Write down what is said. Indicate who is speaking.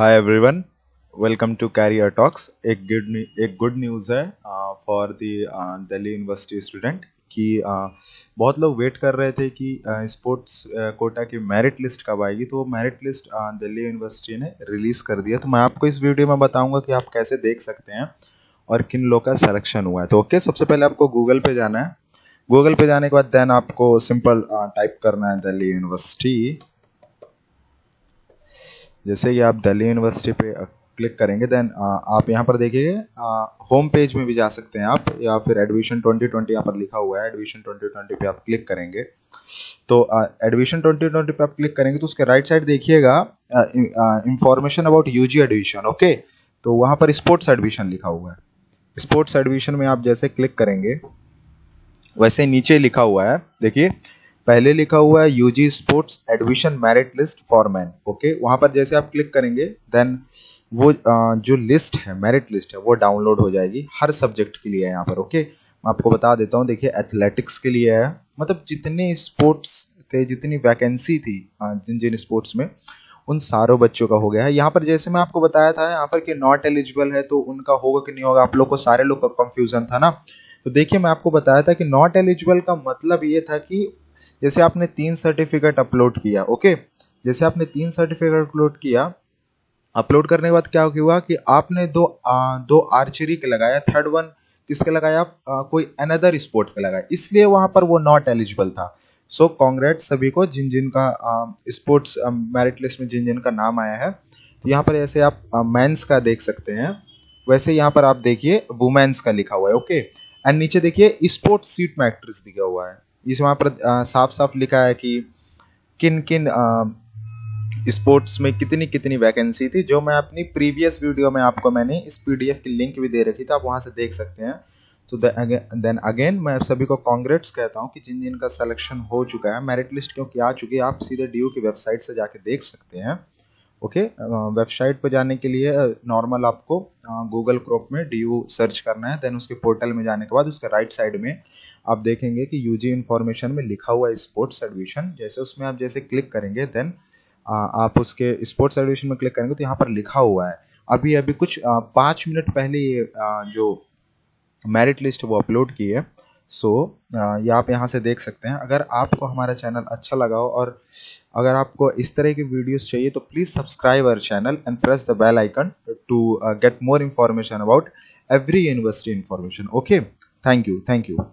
Speaker 1: hi everyone welcome to career talks एक good एक good news है for the Delhi university student कि uh, बहुत लोग वेट कर रहे थे कि स्पोर्ट्स uh, कोटा uh, की मेरिट लिस्ट कब आएगी तो वो मेरिट लिस्ट दिल्ली यूनिवर्सिटी ने रिलीज़ कर दिया तो मैं आपको इस वीडियो में बताऊंगा कि आप कैसे देख सकते हैं और किन लोग का सिलेक्शन हुआ है तो ओके सबसे पहले आपको गूगल पे जाना है गूगल पे जाने के बाद देन आपको सिंपल टाइप करना है दिल्ली यूनिवर्सिटी जैसे कि आप दिल्ली यूनिवर्सिटी पे क्लिक करेंगे देन आप यहाँ पर देखिए होम पेज में भी जा सकते हैं आप या फिर एडमिशन 2020 ट्वेंटी यहाँ पर लिखा हुआ है एडमिशन 2020 पे आप क्लिक करेंगे तो एडमिशन 2020 पे आप क्लिक करेंगे तो उसके राइट साइड देखिएगा information about UG admission okay तो वहाँ पर स्पोर्ट्स एडमिशन लिखा हुआ है स्पोर्ट्स एडमिशन में आप जैसे क्लिक करेंगे वैसे नीचे लिखा हुआ है देखिए पहले लिखा हुआ है UG sports admission merit list for man okay वहां पर जैसे आप क्लिक करेंगे देन वो जो लिस्ट है मेरिट लिस्ट है वो डाउनलोड हो जाएगी हर सब्जेक्ट के लिए है यहाँ पर ओके मैं आपको बता देता हूँ देखिए एथलेटिक्स के लिए है मतलब जितने स्पोर्ट्स थे जितनी वैकेंसी थी जिन जिन स्पोर्ट्स में उन सारों बच्चों का हो गया है यहाँ पर जैसे मैं आपको बताया था यहाँ पर कि नॉट एलिजिबल है तो उनका होगा कि नहीं होगा आप लोग को सारे लोग का कंफ्यूजन था ना तो देखिए मैं आपको बताया था कि नॉट एलिजिबल का मतलब ये था कि जैसे आपने तीन सर्टिफिकेट अपलोड किया ओके जैसे आपने तीन सर्टिफिकेट अपलोड किया अपलोड करने के बाद क्या हुआ कि आपने दो आ, दो आर्चरी के लगाया थर्ड वन किसके लगाया आ, कोई अनदर स्पोर्ट के लगाया इसलिए वहां पर वो नॉट एलिजिबल था सो so, कॉन्ग्रेट सभी को जिन जिन का स्पोर्ट्स मेरिट लिस्ट में जिन जिन का नाम आया है तो यहाँ पर ऐसे आप मैंस का देख सकते हैं वैसे यहाँ पर आप देखिए वुमेन्स का लिखा हुआ है ओके एंड नीचे देखिए स्पोर्ट्स सीट मैट्रिक्स दिया हुआ है इस वहाँ पर साफ साफ लिखा है कि किन किन स्पोर्ट्स में कितनी कितनी वैकेंसी थी जो मैं अपनी प्रीवियस वीडियो में आपको मैंने इस पीडीएफ की लिंक भी दे रखी थी आप वहाँ से देख सकते हैं तो देन अगेन मैं सभी को कॉन्ग्रेट्स कहता हूँ कि जिन जिन का सिलेक्शन हो चुका है मेरिट लिस्ट क्योंकि आ चुकी है आप सीधे डी की वेबसाइट से जाके देख सकते हैं ओके वेबसाइट पर जाने के लिए नॉर्मल uh, आपको गूगल uh, क्रोप में डी यू सर्च करना है देन उसके पोर्टल में जाने के बाद उसके राइट साइड में आप देखेंगे कि यू जी इन्फॉर्मेशन में लिखा हुआ स्पोर्ट्स एडमिशन जैसे उसमें आप जैसे क्लिक करेंगे देन uh, आप उसके स्पोर्ट्स एडमिशन में क्लिक करेंगे तो यहाँ पर लिखा हुआ है अभी अभी कुछ पाँच मिनट पहले ये जो मेरिट लिस्ट वो अपलोड की है सो so, ये आप यहाँ से देख सकते हैं अगर आपको हमारा चैनल अच्छा लगा हो और अगर आपको इस तरह के वीडियोस चाहिए तो please subscribe our channel and press the bell icon to get more information about every university information okay thank you thank you